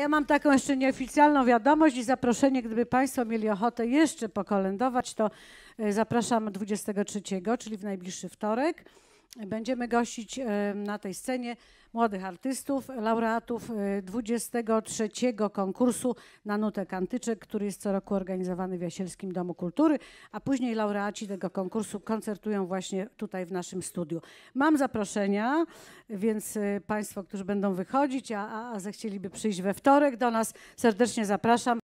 ja mam taką jeszcze nieoficjalną wiadomość i zaproszenie, gdyby Państwo mieli ochotę jeszcze pokolędować, to e, zapraszam 23, czyli w najbliższy wtorek. Będziemy gościć e, na tej scenie młodych artystów, laureatów 23 e, konkursu na nutę Kantyczek, który jest co roku organizowany w Jasielskim Domu Kultury, a później laureaci tego konkursu koncertują właśnie tutaj w naszym studiu. Mam zaproszenia, więc e, Państwo, którzy będą wychodzić, a, a, a zechcieliby przyjść we wtorek do nas, serdecznie zapraszam.